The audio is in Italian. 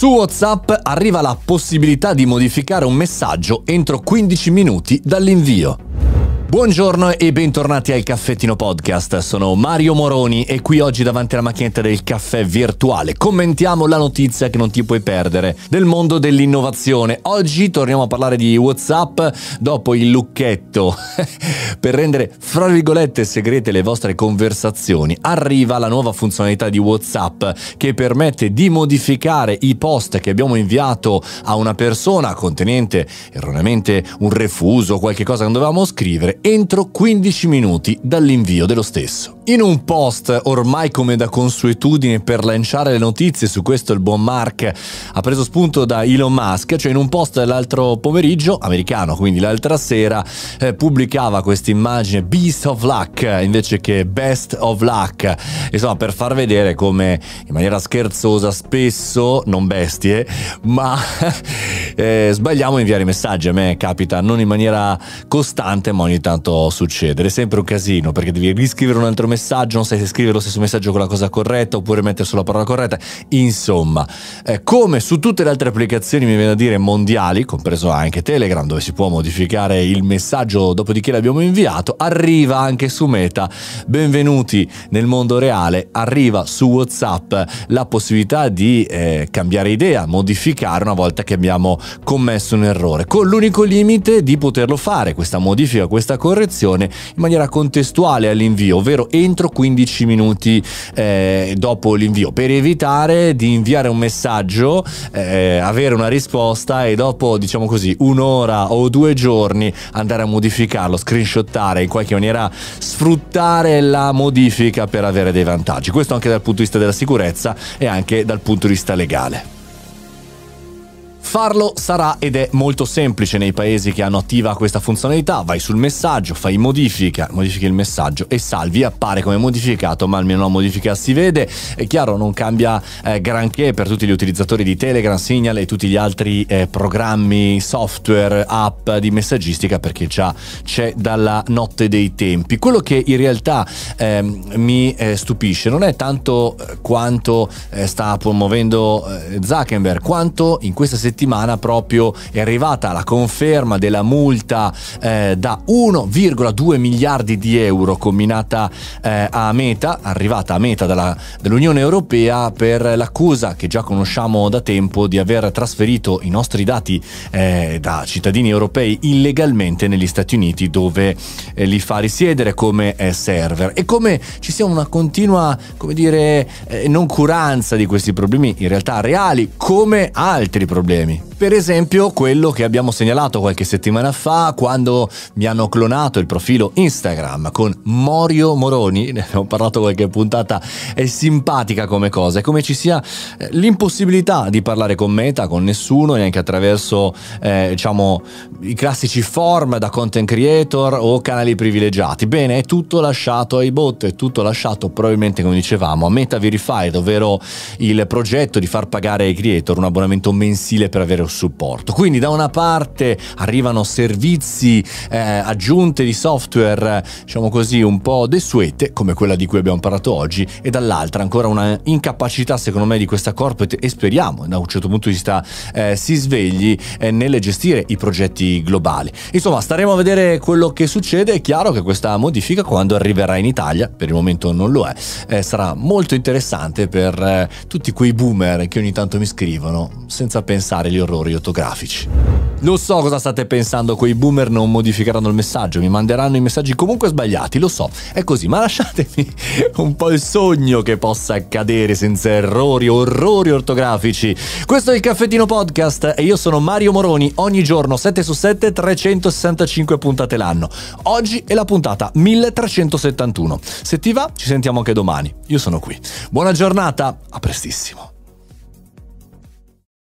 Su WhatsApp arriva la possibilità di modificare un messaggio entro 15 minuti dall'invio. Buongiorno e bentornati al Caffettino Podcast. Sono Mario Moroni e qui oggi davanti alla macchinetta del caffè virtuale commentiamo la notizia che non ti puoi perdere del mondo dell'innovazione. Oggi torniamo a parlare di WhatsApp dopo il lucchetto. per rendere fra virgolette segrete le vostre conversazioni, arriva la nuova funzionalità di WhatsApp che permette di modificare i post che abbiamo inviato a una persona contenente erroneamente un refuso o qualche cosa che non dovevamo scrivere entro 15 minuti dall'invio dello stesso. In un post, ormai come da consuetudine per lanciare le notizie, su questo il buon Mark ha preso spunto da Elon Musk, cioè in un post dell'altro pomeriggio, americano quindi l'altra sera, eh, pubblicava questa immagine Beast of Luck invece che Best of Luck, insomma per far vedere come in maniera scherzosa spesso, non bestie, ma eh, sbagliamo a inviare messaggi, a me capita non in maniera costante ma ogni tanto tanto succedere. È sempre un casino perché devi riscrivere un altro messaggio, non sai se scrivere lo stesso messaggio con la cosa corretta oppure mettere sulla parola corretta. Insomma, eh, come su tutte le altre applicazioni, mi viene a dire mondiali, compreso anche Telegram, dove si può modificare il messaggio dopodiché l'abbiamo inviato, arriva anche su Meta. Benvenuti nel mondo reale, arriva su WhatsApp la possibilità di eh, cambiare idea, modificare una volta che abbiamo commesso un errore, con l'unico limite di poterlo fare, questa modifica, questa correzione in maniera contestuale all'invio, ovvero entro 15 minuti eh, dopo l'invio, per evitare di inviare un messaggio, eh, avere una risposta e dopo, diciamo così, un'ora o due giorni andare a modificarlo, screenshottare, in qualche maniera sfruttare la modifica per avere dei vantaggi. Questo anche dal punto di vista della sicurezza e anche dal punto di vista legale. Farlo sarà ed è molto semplice nei paesi che hanno attiva questa funzionalità, vai sul messaggio, fai modifica, modifichi il messaggio e salvi, appare come modificato, ma almeno la modifica si vede, è chiaro non cambia eh, granché per tutti gli utilizzatori di Telegram, Signal e tutti gli altri eh, programmi, software, app di messaggistica perché già c'è dalla notte dei tempi. Quello che in realtà ehm, eh, mi stupisce non è tanto eh, quanto eh, sta promuovendo eh, Zuckerberg, quanto in questa settimana settimana proprio è arrivata la conferma della multa eh, da 1,2 miliardi di euro combinata eh, a Meta, arrivata a Meta dalla, dall'Unione Europea per l'accusa che già conosciamo da tempo di aver trasferito i nostri dati eh, da cittadini europei illegalmente negli Stati Uniti dove eh, li fa risiedere come eh, server e come ci sia una continua, come dire, eh, noncuranza di questi problemi in realtà reali come altri problemi per esempio quello che abbiamo segnalato qualche settimana fa quando mi hanno clonato il profilo Instagram con Morio Moroni, ne abbiamo parlato qualche puntata, è simpatica come cosa, è come ci sia eh, l'impossibilità di parlare con Meta, con nessuno, neanche attraverso eh, diciamo i classici form da content creator o canali privilegiati. Bene, è tutto lasciato ai bot, è tutto lasciato probabilmente come dicevamo a Meta Verified, ovvero il progetto di far pagare ai creator un abbonamento mensile per avere supporto. Quindi da una parte arrivano servizi, eh, aggiunte di software, diciamo così, un po' desuete, come quella di cui abbiamo parlato oggi, e dall'altra ancora una incapacità, secondo me, di questa corporate, e speriamo, da un certo punto di vista, eh, si svegli eh, nel gestire i progetti globali. Insomma, staremo a vedere quello che succede. È chiaro che questa modifica, quando arriverà in Italia, per il momento non lo è, eh, sarà molto interessante per eh, tutti quei boomer che ogni tanto mi scrivono, senza pensare agli orrori errori ortografici. Lo so cosa state pensando, quei boomer non modificheranno il messaggio, mi manderanno i messaggi comunque sbagliati, lo so, è così, ma lasciatemi un po' il sogno che possa accadere senza errori, orrori ortografici. Questo è il Caffettino Podcast e io sono Mario Moroni, ogni giorno 7 su 7, 365 puntate l'anno. Oggi è la puntata 1371. Se ti va, ci sentiamo anche domani. Io sono qui. Buona giornata, a prestissimo.